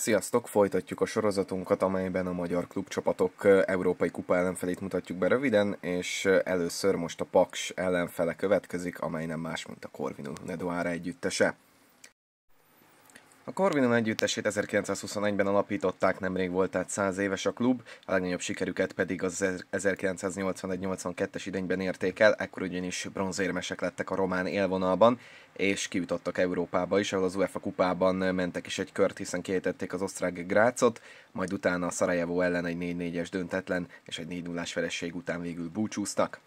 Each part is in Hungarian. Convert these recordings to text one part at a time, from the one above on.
Sziasztok! Folytatjuk a sorozatunkat, amelyben a magyar klubcsapatok európai kupa ellenfelét mutatjuk be röviden, és először most a Paks ellenfele következik, amely nem más, mint a Corvinum Nedoára együttese. A Corvinon együttesét 1921-ben alapították, nemrég volt tehát 100 éves a klub, a legnagyobb sikerüket pedig az 1981-82-es idényben érték el, ekkor ugyanis bronzérmesek lettek a román élvonalban, és kijutottak Európába is, ahol az UEFA kupában mentek is egy kört, hiszen kiejtették az osztrák Grácot, majd utána a Sarajevo ellen egy 4-4-es döntetlen és egy 4-0-ás vereség után végül búcsúztak.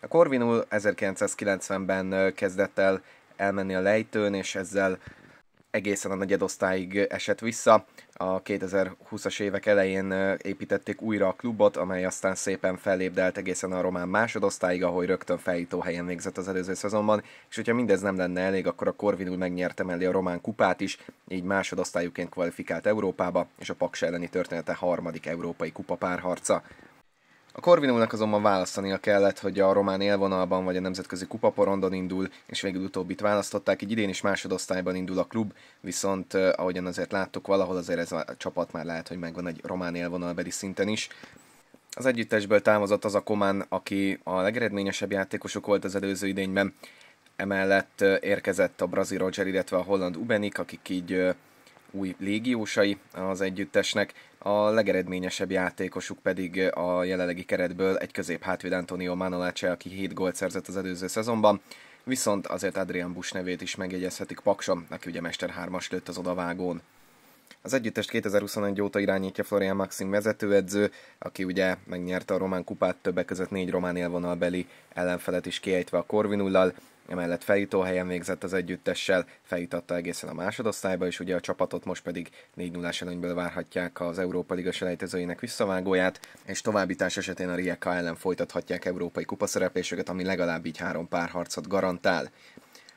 A Corvinul 1990-ben kezdett el elmenni a lejtőn, és ezzel egészen a osztályig esett vissza. A 2020-as évek elején építették újra a klubot, amely aztán szépen fellépdelt egészen a román másodosztályig, ahogy rögtön feljutó helyen végzett az előző szezonban, és hogyha mindez nem lenne elég, akkor a Korvinul megnyerte mellé a román kupát is, így másodosztályuként kvalifikált Európába, és a Paks elleni története harmadik európai kupa párharca. A Corvinónak azonban választania kellett, hogy a román élvonalban vagy a nemzetközi kupaporondon indul, és végül utóbbit választották, így idén is másodosztályban indul a klub, viszont ahogyan azért láttuk, valahol azért ez a csapat már lehet, hogy megvan egy román élvonalbeli szinten is. Az együttesből távozott az a Komán, aki a legeredményesebb játékosok volt az előző idényben, emellett érkezett a brazil Roger, illetve a holland Ubenik, akik így új légiósai az együttesnek, a legeredményesebb játékosuk pedig a jelenlegi keretből egy hátvéd Antonio Manolace, aki 7 gólt szerzett az előző szezonban, viszont azért Adrian Bush nevét is megjegyezhetik Pakson, aki ugye Mester 3-as lőtt az odavágón. Az együttest 2021 óta irányítja Florian Maxim vezetőedző, aki ugye megnyerte a román kupát, többek között négy román élvonalbeli ellenfelet is kiejtve a Korvinullal, emellett felító helyen végzett az együttessel, feljutatta egészen a másodosztályba, és ugye a csapatot most pedig 4 0 előnyből várhatják az Európa Liga selejtezőjének visszavágóját, és továbbítás esetén a Rijeka ellen folytathatják európai kupaszereplésüket, ami legalább így három harcot garantál.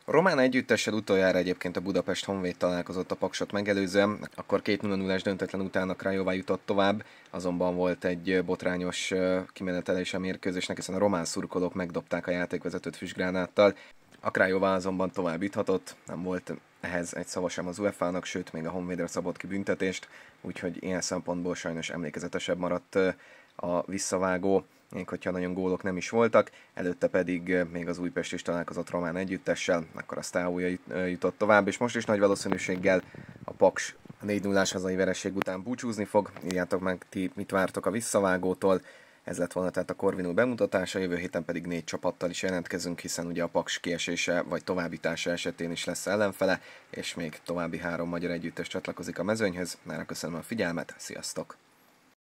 A román együttesed utoljára egyébként a Budapest Honvéd találkozott a paksot megelőzően, akkor két 0 es döntetlen után a Krajová jutott tovább, azonban volt egy botrányos kimenetele is a mérkőzésnek, hiszen a román szurkolók megdobták a játékvezetőt füstgránáttal, a Krajová azonban tovább juthatott, nem volt ehhez egy szava sem az UEFA-nak, sőt még a Honvédre szabott ki büntetést, úgyhogy ilyen szempontból sajnos emlékezetesebb maradt a visszavágó még hogyha nagyon gólok nem is voltak, előtte pedig eh, még az Újpest is találkozott Román együttessel, akkor a Sztáúja eh, jutott tovább, és most is nagy valószínűséggel a Paks 4 0 hazai vereség után búcsúzni fog. Írjátok meg ti, mit vártok a visszavágótól. Ez lett volna tehát a Corvinul bemutatása, jövő héten pedig négy csapattal is jelentkezünk, hiszen ugye a Paks kiesése vagy továbbítása esetén is lesz ellenfele, és még további három magyar együttes csatlakozik a mezőnyhöz. Már köszönöm a figyelmet, sziasztok!